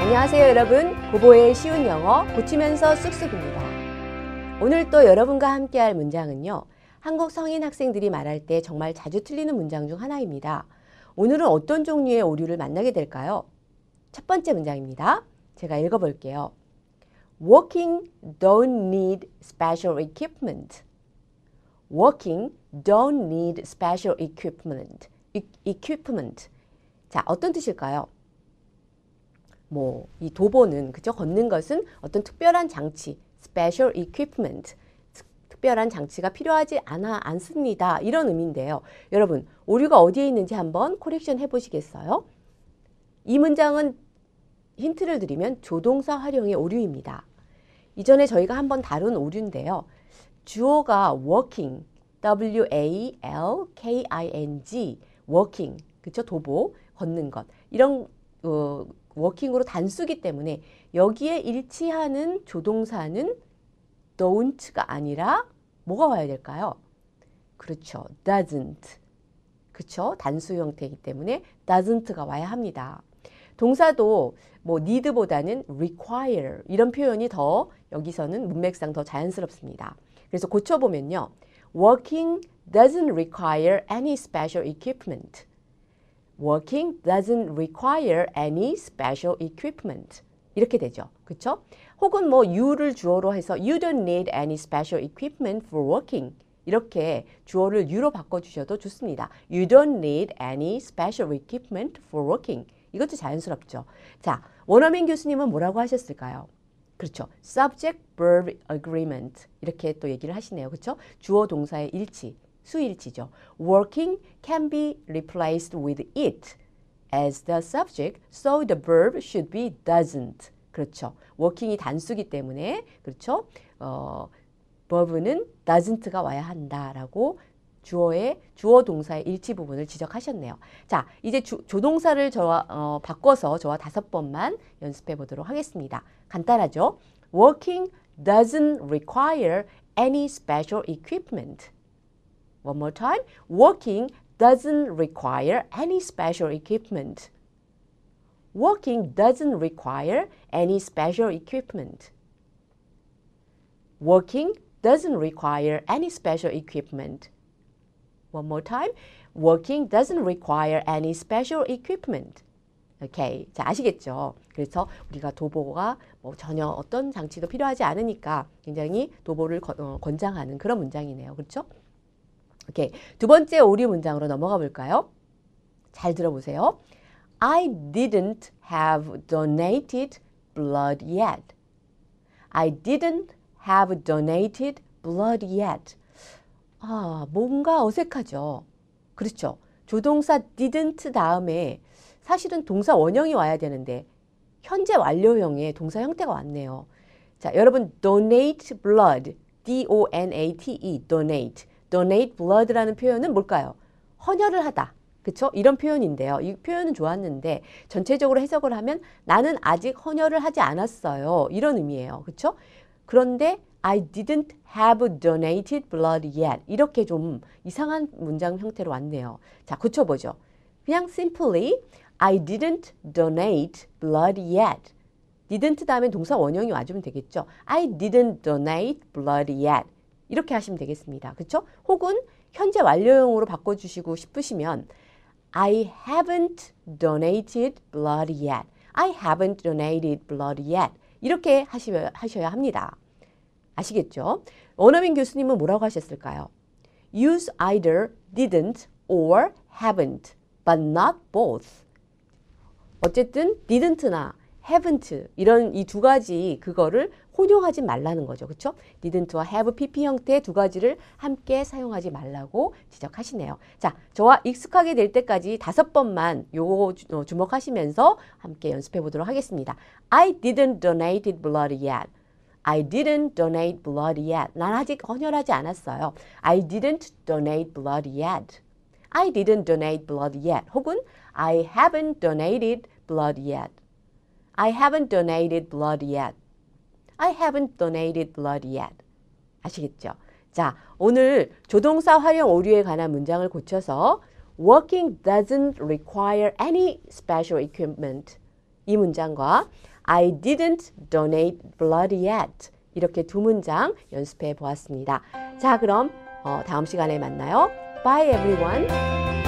안녕하세요 여러분 고보의 쉬운 영어 고치면서 쑥쑥입니다 오늘 또 여러분과 함께 할 문장은요 한국 성인 학생들이 말할 때 정말 자주 틀리는 문장 중 하나입니다 오늘은 어떤 종류의 오류를 만나게 될까요? 첫 번째 문장입니다 제가 읽어볼게요 Walking don't need special equipment. Walking don't need special equipment. E equipment. 자, 어떤 뜻일까요? 뭐, 이 도보는, 그죠? 걷는 것은 어떤 특별한 장치, special equipment. 특별한 장치가 필요하지 않아, 않습니다. 이런 의미인데요. 여러분, 오류가 어디에 있는지 한번 코렉션 해보시겠어요? 이 문장은 힌트를 드리면 조동사 활용의 오류입니다. 이전에 저희가 한번 다룬 오류인데요. 주어가 working, w-a-l-k-i-n-g, working, 그쵸? 도보, 걷는 것. 이런 어, 워킹으로 단수기 때문에 여기에 일치하는 조동사는 don't가 아니라 뭐가 와야 될까요? 그렇죠. doesn't. 그렇 단수 형태이기 때문에 doesn't가 와야 합니다. 동사도 뭐 need보다는 require 이런 표현이 더 여기서는 문맥상 더 자연스럽습니다. 그래서 고쳐보면요. Working doesn't require any special equipment. Working doesn't require any special equipment. 이렇게 되죠. 그렇죠? 혹은 뭐 you를 주어로 해서 you don't need any special equipment for working. 이렇게 주어를 you로 바꿔 주셔도 좋습니다. You don't need any special equipment for working. 이것도 자연스럽죠. 자, 원어민 교수님은 뭐라고 하셨을까요? 그렇죠. subject verb agreement 이렇게 또 얘기를 하시네요. 그렇죠? 주어 동사의 일치, 수일치죠. working can be replaced with it as the subject so the verb should be doesn't. 그렇죠. working이 단수기 때문에 그렇죠. 어, 버브는 doesn't가 와야 한다라고 주어의 주어 동사의 일치 부분을 지적하셨네요. 자, 이제 주, 조동사를 저와 어, 바꿔서 저와 다섯 번만 연습해 보도록 하겠습니다. 간단하죠? Working doesn't require any special equipment. One more time. Working doesn't require any special equipment. Working doesn't require any special equipment. Working doesn't require any special equipment. One more time. Working doesn't require any special equipment. 오케이. 자, 아시겠죠? 그래서 우리가 도보가 뭐 전혀 어떤 장치도 필요하지 않으니까 굉장히 도보를 거, 어, 권장하는 그런 문장이네요. 그렇죠? 오케이. 두 번째 오류 문장으로 넘어가 볼까요? 잘 들어보세요. I didn't have donated blood yet. I didn't have donated blood yet. 아, 뭔가 어색하죠. 그렇죠. 조동사 didn't 다음에 사실은 동사 원형이 와야 되는데 현재 완료형의 동사 형태가 왔네요. 자, 여러분 donate blood, D-O-N-A-T-E, donate. donate blood라는 표현은 뭘까요? 헌혈을 하다. 그쵸? 이런 표현인데요. 이 표현은 좋았는데 전체적으로 해석을 하면 나는 아직 헌혈을 하지 않았어요. 이런 의미예요. 그쵸? 그런데 I didn't have donated blood yet. 이렇게 좀 이상한 문장 형태로 왔네요. 자, 고쳐보죠. 그냥 simply I didn't donate blood yet. didn't 다음에 동사 원형이 와주면 되겠죠. I didn't donate blood yet. 이렇게 하시면 되겠습니다. 그렇죠? 혹은 현재 완료형으로 바꿔주시고 싶으시면 I haven't donated blood yet. I haven't donated blood yet. 이렇게 하셔야 합니다. 아시겠죠? 원어민 교수님은 뭐라고 하셨을까요? Use either didn't or haven't, but not both. 어쨌든 didn't나 haven't 이런 이 두 가지 그거를 혼용하지 말라는 거죠. 그렇죠? didn't와 have pp 형태두 가지를 함께 사용하지 말라고 지적하시네요. 자, 저와 익숙하게 될 때까지 다섯 번만 요거 어, 주목하시면서 함께 연습해 보도록 하겠습니다. I didn't donate blood yet. I didn't donate blood yet. 난 아직 헌혈하지 않았어요. I didn't donate blood yet. I didn't donate blood yet. 혹은 I haven't donated blood yet. I haven't donated blood yet. I haven't donated blood yet. 아시겠죠? 자, 오늘 조동사 활용 오류에 관한 문장을 고쳐서 Working doesn't require any special equipment. 이 문장과 I didn't donate blood yet. 이렇게 두 문장 연습해 보았습니다. 자, 그럼 다음 시간에 만나요. Bye everyone.